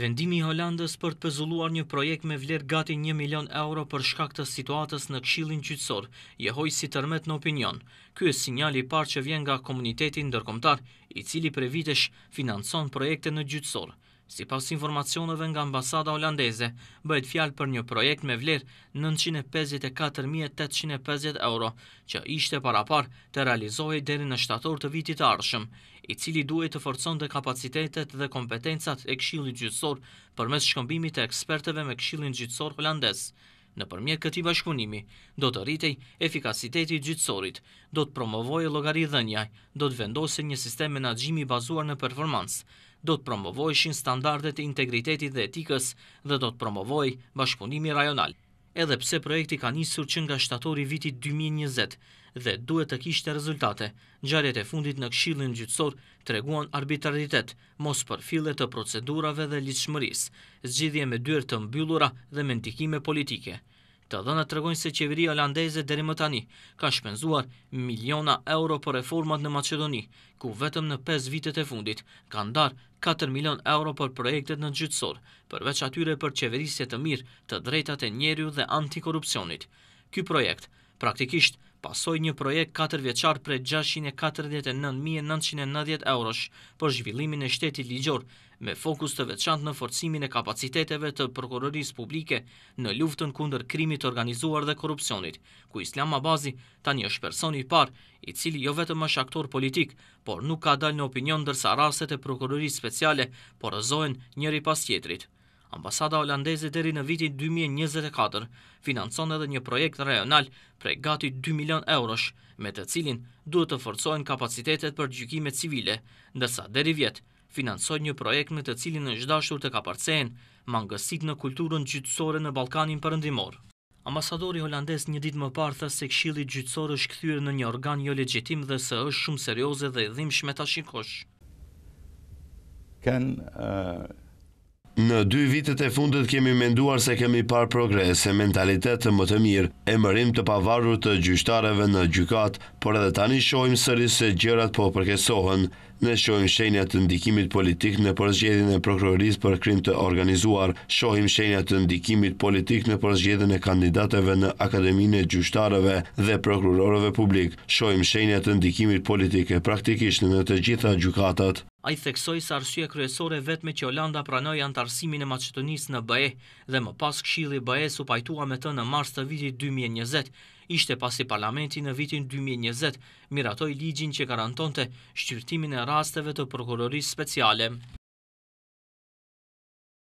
Vendimi i Holandës për të pëzulluar një projekt me vler gati 1 milion euro për shkak të situatës në kshilin qytësor, jehoj si tërmet në opinion. Ky është sinjali parë që vjen nga komunitetin ndërkombëtar, i cili prej vitesh financon projekte në gjytësor. Si pas informacioneve nga ambasada holandese, bëjt fjal për një projekt me vlerë 954.850 euro, që ishte para par të realizohet deri në shtator të vitit arshëm, i cili duhet të forcon dhe kapacitetet dhe kompetencat e kshilin gjithësor për mes shkëmbimit të eksperteve me kshilin gjithësor holandes. Në përmjet këti bashkëpunimi, do të rritej efikasiteti gjithësorit, do të promovoj logari dhenjaj, do të vendose një sistem menagjimi bazuar në performansë, do të promovojshin standardet e integritetit dhe etikës dhe do të promovoj bashkëpunimi rajonal. Edhe pse projekti ka njësur që nga shtatori vitit 2020 dhe duhet të kishtë rezultate, gjarjet e fundit në kshilin gjithësor të reguan arbitraritet, mos për të procedurave dhe lichëmëris, zgjidhje me dyrë të mbyllura dhe mendikime politike. Të të tregojnë se qeveria holandeze deri më tani ka shpenzuar miliona euro për reformat në Maqedoni, ku vetëm në 5 vitet e fundit kanë ndar 4 milion euro për projektet në gjyqësor, përveç atyre për qeverisje të mirë, të drejtat e njeriu dhe antikorupcionit. Ky projekt praktikisht pasoj një projekt 4 vjeqar për 649.990 eurosh për zhvillimin e shtetit ligjor, me fokus të veçant në forcimin e kapaciteteve të prokuroris publike në luftën kunder krimit organizuar dhe korupcionit, ku Islam Abazi ta një shpersoni par, i cili jo vetëm është aktor politik, por nuk ka dal në opinion dërsa raset e prokuroris speciale, por rëzojnë njëri pas tjetrit. Ambasada holandese deri në vitin 2024 financon edhe një projekt rejonal prej gati 2 milion eurosh, me të cilin duhet të forcohen kapacitetet për gjykime civile, ndërsa deri vjet financojnë një projekt me të cilin në gjdashur të kaparcen mangësit në kulturën gjytsore në Balkanin përëndimor. Ambasadori holandes një dit më parë thë se kshili gjytsore është këthyre në një organ jo legjitim dhe se është shumë serioze dhe edhim shmeta shinkosh. Në dy vitet e fundet kemi menduar se kemi par progres e mentalitet të më të mirë, e mërim të pavarur të gjyshtareve në gjykat, por edhe tani shojmë sëri se gjërat po përkesohen, ne shojmë shenjat të ndikimit politik në përzgjedin e prokuroris për krim të organizuar, shojmë shenjat të ndikimit politik në përzgjedin e kandidateve në akademine gjyshtareve dhe prokurorove publik, shojmë shenjat të ndikimit politik e praktikisht në të gjitha gjykatat a i theksoj se arsye kryesore vetme që Olanda pranoj antarësimin e Macedonisë në BE dhe më pas këshili BE su pajtua me të në mars të vitit 2020, ishte pasi parlamenti në vitin 2020 miratoj ligjin që garantonte shqyrtimin e rasteve të prokurorisë speciale.